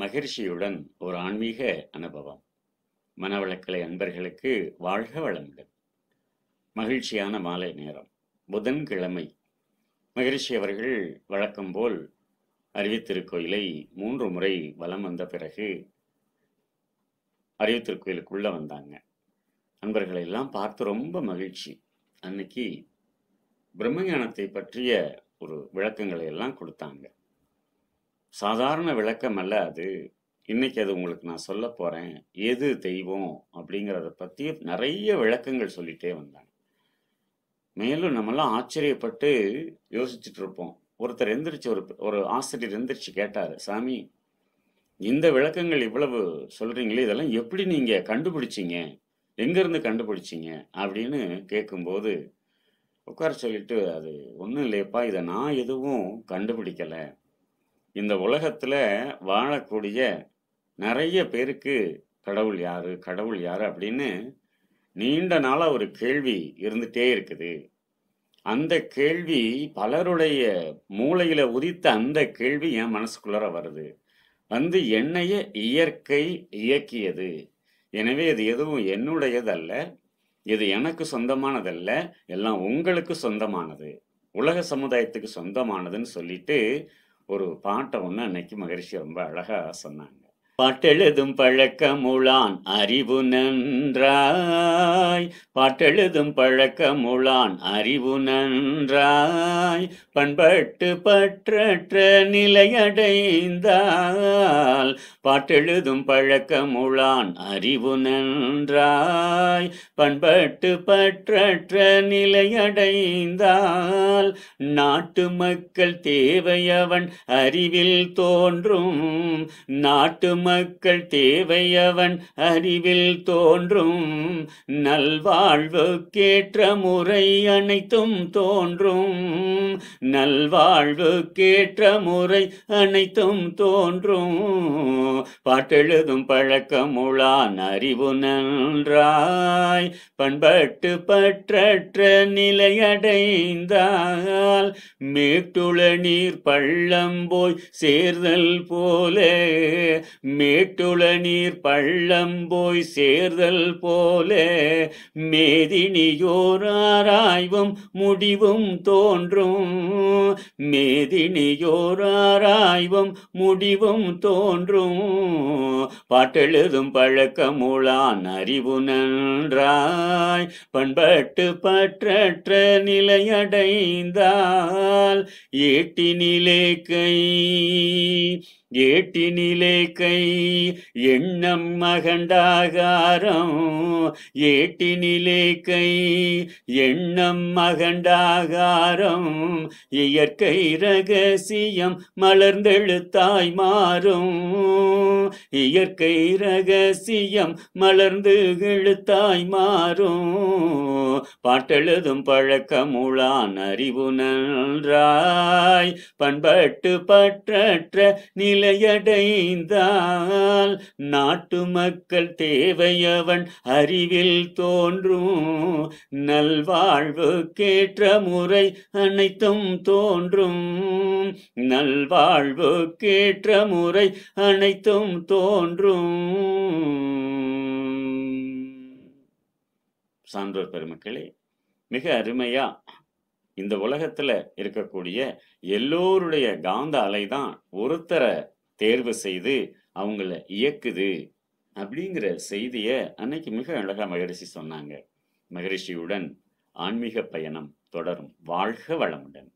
மகிழ்ச்சியுடன் ஒரு ஆன்மீக அனுபவம் மனவளக்கலை அன்பர்களுக்கு வாழ்க வளமுடன் மகிழ்ச்சியான மாலை நேரம் புதன்கிழமை மகிழ்ச்சி அவர்கள் வழக்கம் போல் அறிவித்திருக்கோயிலை மூன்று முறை வலம் வந்த பிறகு அறிவித்திருக்கோயிலுக்குள்ளே வந்தாங்க அன்பர்களெல்லாம் பார்த்து ரொம்ப மகிழ்ச்சி அன்னைக்கு பிரம்மஞானத்தை பற்றிய ஒரு விளக்கங்களை எல்லாம் கொடுத்தாங்க சாதாரண விளக்கம் அல்ல அது இன்னைக்கு அது உங்களுக்கு நான் சொல்ல போகிறேன் எது தெய்வம் அப்படிங்கிறத பற்றி நிறைய விளக்கங்கள் சொல்லிகிட்டே வந்தாங்க மேலும் நம்மெல்லாம் ஆச்சரியப்பட்டு யோசிச்சுட்டு இருப்போம் ஒருத்தர் எந்திரிச்சு ஒரு ஒரு ஆசிரியர் எந்திரிச்சு கேட்டார் சாமி இந்த விளக்கங்கள் இவ்வளவு சொல்கிறீங்களே இதெல்லாம் எப்படி நீங்கள் கண்டுபிடிச்சிங்க எங்கேருந்து கண்டுபிடிச்சிங்க அப்படின்னு கேட்கும்போது உட்கார சொல்லிட்டு அது ஒன்றும் இல்லையப்பா இதை நான் எதுவும் கண்டுபிடிக்கலை இந்த உலகத்தில் வாழக்கூடிய நிறைய பேருக்கு கடவுள் யார் கடவுள் யார் அப்படின்னு நீண்ட நாளாக ஒரு கேள்வி இருந்துகிட்டே இருக்குது அந்த கேள்வி பலருடைய மூளையில் உதித்த அந்த கேள்வி என் மனசுக்குள்ளார வருது வந்து என்னைய இயற்கை இயக்கியது எனவே இது எதுவும் என்னுடையதல்ல இது எனக்கு சொந்தமானதல்ல எல்லாம் உங்களுக்கு சொந்தமானது உலக சமுதாயத்துக்கு சொந்தமானதுன்னு சொல்லிட்டு ஒரு பாட்டை ஒன்று அன்னைக்கு மகரிஷி ரொம்ப அழகாக சொன்னாங்க பாட்டெழுதும் பழக்கமுழான் அறிவு நன்றாய் பாட்டெழுதும் பழக்கமுளான் அறிவு நன்றாய் பண்பட்டு பற்றற்ற நிலையடைந்தால் பாட்டெழுதும் பழக்கமுளான் அறிவு நன்றாய் பண்பட்டு பற்றற்ற நிலையடைந்தால் நாட்டு மக்கள் தேவையவன் அறிவில் தோன்றும் நாட்டு மக்கள் தேவையவன் அறிவில் தோன்றும் நல்வா நல்வாழ்வுக்கேற்ற முறை அனைத்தும் தோன்றும் நல்வாழ்வுக்கேற்ற முறை அனைத்தும் தோன்றும் பாட்டெழுதும் பழக்கமுழான் அறிவு நன்றாய் பண்பட்டு பற்றற்ற நிலையடைந்தால் மேட்டுள நீர் பள்ளம் போய் சேர்தல் போலே மேட்டுள நீர் பள்ளம் போய் சேர்தல் போலே மேதினியோராராய்வும் முடிவும் தோன்றும் மேதினியோராராய்வும் முடிவும் தோன்றும் பாட்டெழுதும் பழக்க பழக்கமுளான் அறிவு நன்றாய் பண்பட்டு பற்றற்ற நிலையடைந்தால் ஏட்டி நிலை கை ஏட்டினிலே கை எண்ணம் மகண்டாகாரம் ஏட்டினிலே கை எண்ணம் மகண்டாகாரம் இயற்கை ரகசியம் மலர்ந்தெழுத்தாய் மாறும் இயற்கை ரகசியம் மலர்ந்து எழுத்தாய் மாறும் பாட்டெழுதும் பழக்கமுழான் அறிவு நன்றாய் பண்பட்டு பற்றற்ற நில நிலையடைந்தால் நாட்டு மக்கள் தேவையவன் அறிவில் தோன்றும் நல்வாழ்வு கேற்ற முறை அனைத்தும் தோன்றும் நல்வாழ்வு கேற்ற முறை அனைத்தும் தோன்றும் சான்றோர் பெருமக்களே மிக அருமையா இந்த உலகத்துல இருக்கக்கூடிய எல்லோருடைய காந்த அலை தான் ஒருத்தரை தேர்வு செய்து அவங்கள இயக்குது அப்படிங்கிற செய்திய அன்னைக்கு மிக அழகா மகரிஷி சொன்னாங்க மகரிஷியுடன் ஆன்மீக பயணம் தொடரும் வாழ்க வளமுடன்